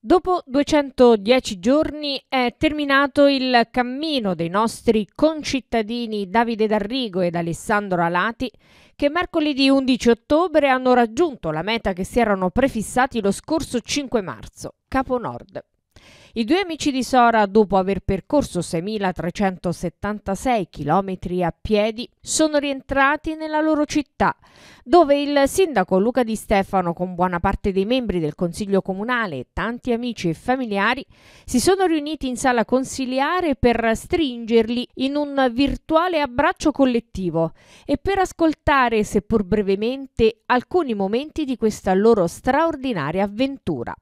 Dopo 210 giorni è terminato il cammino dei nostri concittadini Davide D'Arrigo ed Alessandro Alati che mercoledì 11 ottobre hanno raggiunto la meta che si erano prefissati lo scorso 5 marzo, Capo Nord. I due amici di Sora, dopo aver percorso 6.376 km a piedi, sono rientrati nella loro città, dove il sindaco Luca Di Stefano, con buona parte dei membri del Consiglio Comunale e tanti amici e familiari, si sono riuniti in sala consiliare per stringerli in un virtuale abbraccio collettivo e per ascoltare, seppur brevemente, alcuni momenti di questa loro straordinaria avventura.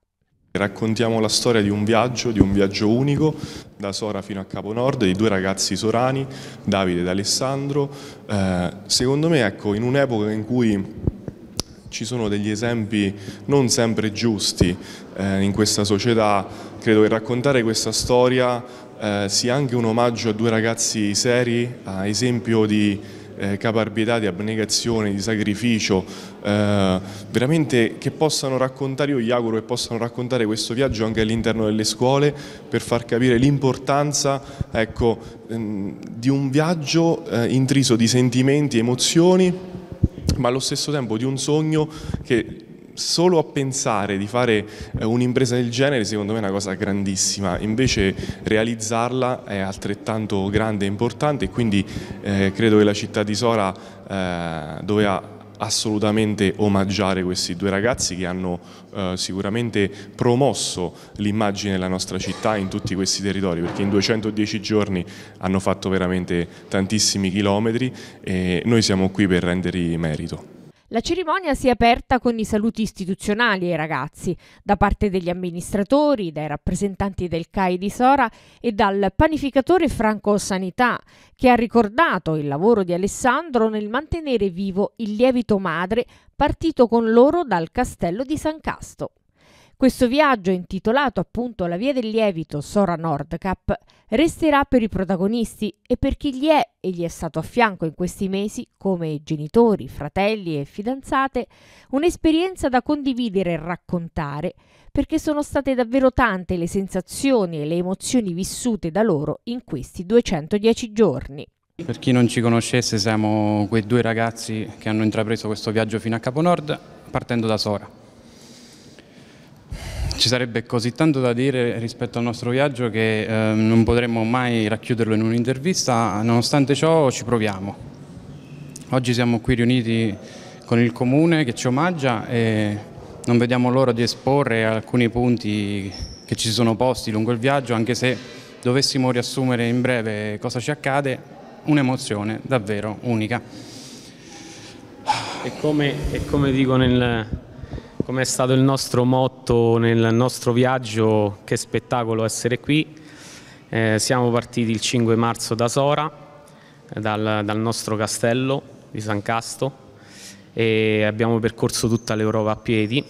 Raccontiamo la storia di un viaggio, di un viaggio unico, da Sora fino a Capo Nord, di due ragazzi sorani, Davide ed Alessandro. Eh, secondo me, ecco, in un'epoca in cui ci sono degli esempi non sempre giusti eh, in questa società, credo che raccontare questa storia eh, sia anche un omaggio a due ragazzi seri, a esempio di eh, caparbietà di abnegazione, di sacrificio, eh, veramente che possano raccontare, io gli auguro che possano raccontare questo viaggio anche all'interno delle scuole per far capire l'importanza ecco, ehm, di un viaggio eh, intriso di sentimenti, emozioni ma allo stesso tempo di un sogno che solo a pensare di fare eh, un'impresa del genere secondo me è una cosa grandissima, invece realizzarla è altrettanto grande e importante e quindi eh, credo che la città di Sora eh, doveva assolutamente omaggiare questi due ragazzi che hanno eh, sicuramente promosso l'immagine della nostra città in tutti questi territori perché in 210 giorni hanno fatto veramente tantissimi chilometri e noi siamo qui per rendergli merito. La cerimonia si è aperta con i saluti istituzionali ai ragazzi da parte degli amministratori, dai rappresentanti del CAI di Sora e dal panificatore Franco Sanità, che ha ricordato il lavoro di Alessandro nel mantenere vivo il lievito madre partito con loro dal castello di San Casto. Questo viaggio, intitolato appunto La via del lievito Sora Nordcap, resterà per i protagonisti e per chi gli è e gli è stato a fianco in questi mesi, come genitori, fratelli e fidanzate, un'esperienza da condividere e raccontare, perché sono state davvero tante le sensazioni e le emozioni vissute da loro in questi 210 giorni. Per chi non ci conoscesse siamo quei due ragazzi che hanno intrapreso questo viaggio fino a Capo Nord, partendo da Sora ci sarebbe così tanto da dire rispetto al nostro viaggio che eh, non potremmo mai racchiuderlo in un'intervista, nonostante ciò ci proviamo. Oggi siamo qui riuniti con il comune che ci omaggia e non vediamo l'ora di esporre alcuni punti che ci sono posti lungo il viaggio, anche se dovessimo riassumere in breve cosa ci accade, un'emozione davvero unica. E come, e come dico nel, come è stato il nostro motto nel nostro viaggio, che spettacolo essere qui. Eh, siamo partiti il 5 marzo da Sora, dal, dal nostro castello di San Casto e abbiamo percorso tutta l'Europa a piedi,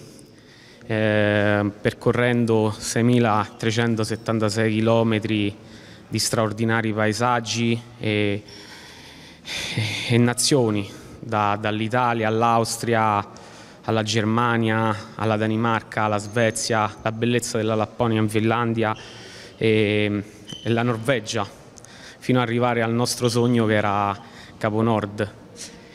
eh, percorrendo 6.376 chilometri di straordinari paesaggi e, e nazioni, da, dall'Italia all'Austria, alla Germania, alla Danimarca, alla Svezia, la bellezza della Lapponia in Finlandia e, e la Norvegia, fino ad arrivare al nostro sogno che era Capo Nord.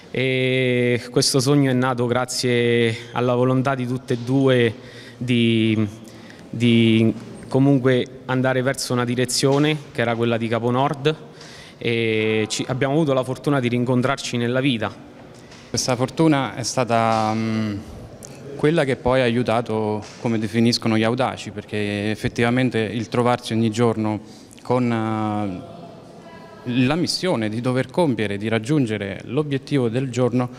E questo sogno è nato grazie alla volontà di tutte e due di, di comunque andare verso una direzione che era quella di Capo Nord e ci, abbiamo avuto la fortuna di rincontrarci nella vita questa fortuna è stata mh, mm, quella che poi ha aiutato, come definiscono gli audaci, perché effettivamente il trovarsi ogni giorno con uh, la missione di dover compiere, di raggiungere l'obiettivo del giorno,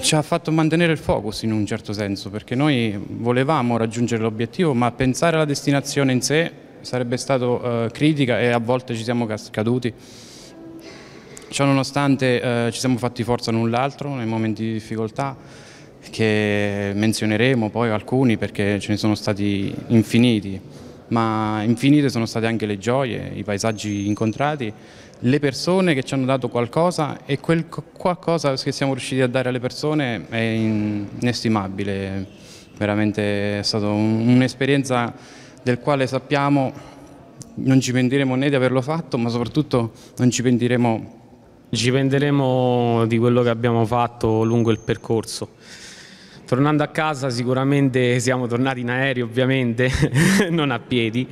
ci ha fatto mantenere il focus in un certo senso, perché noi volevamo raggiungere l'obiettivo, ma pensare alla destinazione in sé sarebbe stato uh, critica e a volte ci siamo caduti. Ciononostante eh, ci siamo fatti forza l'un l'altro nei momenti di difficoltà che menzioneremo poi alcuni perché ce ne sono stati infiniti, ma infinite sono state anche le gioie, i paesaggi incontrati, le persone che ci hanno dato qualcosa e quel qualcosa che siamo riusciti a dare alle persone è inestimabile, veramente è stata un'esperienza del quale sappiamo non ci pentiremo né di averlo fatto, ma soprattutto non ci pentiremo ci penderemo di quello che abbiamo fatto lungo il percorso. Tornando a casa sicuramente siamo tornati in aereo ovviamente, non a piedi.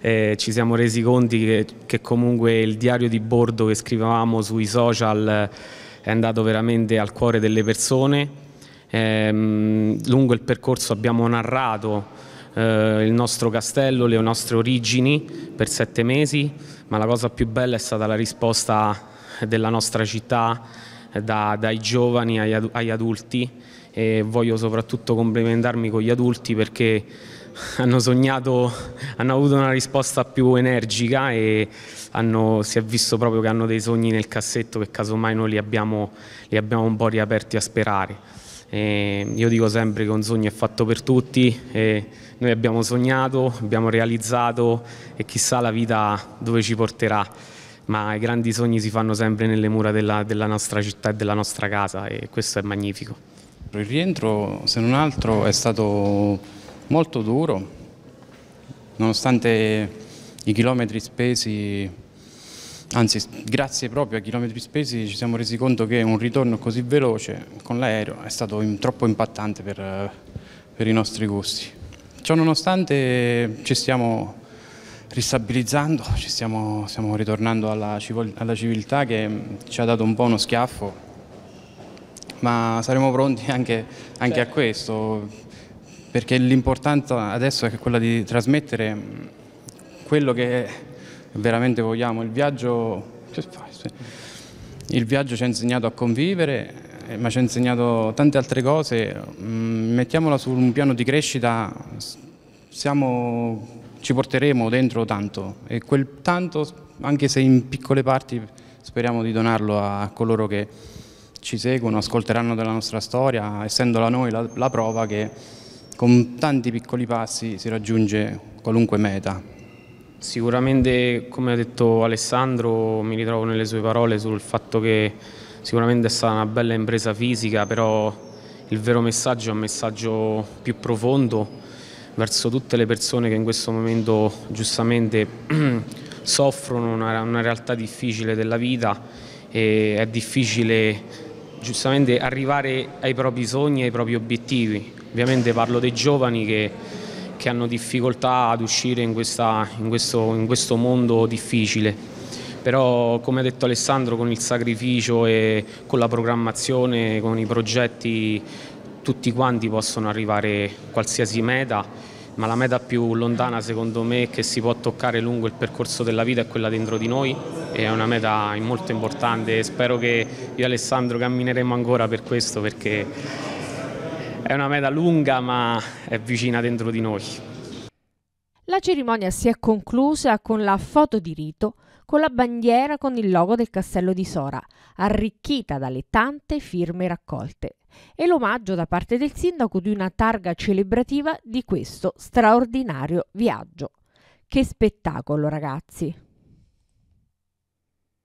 Eh, ci siamo resi conti che, che, comunque il diario di bordo che scrivevamo sui social eh, è andato veramente al cuore delle persone. Eh, lungo il percorso abbiamo narrato eh, il nostro castello, le nostre origini per sette mesi, ma la cosa più bella è stata la risposta della nostra città, da, dai giovani agli, agli adulti e voglio soprattutto complimentarmi con gli adulti perché hanno sognato, hanno avuto una risposta più energica e hanno, si è visto proprio che hanno dei sogni nel cassetto che casomai noi li abbiamo, li abbiamo un po' riaperti a sperare. E io dico sempre che un sogno è fatto per tutti, noi abbiamo sognato, abbiamo realizzato e chissà la vita dove ci porterà ma i grandi sogni si fanno sempre nelle mura della, della nostra città e della nostra casa e questo è magnifico. Il rientro, se non altro, è stato molto duro, nonostante i chilometri spesi, anzi grazie proprio ai chilometri spesi ci siamo resi conto che un ritorno così veloce con l'aereo è stato in, troppo impattante per, per i nostri gusti. Ciononostante ci stiamo ristabilizzando, stiamo, stiamo, ritornando alla, alla, civiltà che mm, ci ha dato un po' uno schiaffo, ma saremo pronti anche, anche certo. a questo, perché l'importante adesso è quella di trasmettere mm, quello che veramente vogliamo. Il viaggio, il viaggio ci ha insegnato a convivere, eh, ma ci ha insegnato tante altre cose. Mm, mettiamola su un piano di crescita, siamo ci porteremo dentro tanto e quel tanto, anche se in piccole parti, speriamo di donarlo a coloro che ci seguono, ascolteranno della nostra storia, essendola noi la, la prova che con tanti piccoli passi si raggiunge qualunque meta. Sicuramente, come ha detto Alessandro, mi ritrovo nelle sue parole sul fatto che sicuramente è stata una bella impresa fisica, però il vero messaggio è un messaggio più profondo verso tutte le persone che in questo momento giustamente soffrono una, una realtà difficile della vita e è difficile giustamente arrivare ai propri sogni, ai propri obiettivi. Ovviamente parlo dei giovani che, che hanno difficoltà ad uscire in, questa, in, questo, in questo mondo difficile però come ha detto Alessandro con il sacrificio e con la programmazione, con i progetti tutti quanti possono arrivare qualsiasi meta, ma la meta più lontana secondo me che si può toccare lungo il percorso della vita è quella dentro di noi, è una meta molto importante e spero che io e Alessandro cammineremo ancora per questo perché è una meta lunga ma è vicina dentro di noi. La cerimonia si è conclusa con la foto di rito con la bandiera con il logo del castello di Sora, arricchita dalle tante firme raccolte e l'omaggio da parte del sindaco di una targa celebrativa di questo straordinario viaggio. Che spettacolo ragazzi!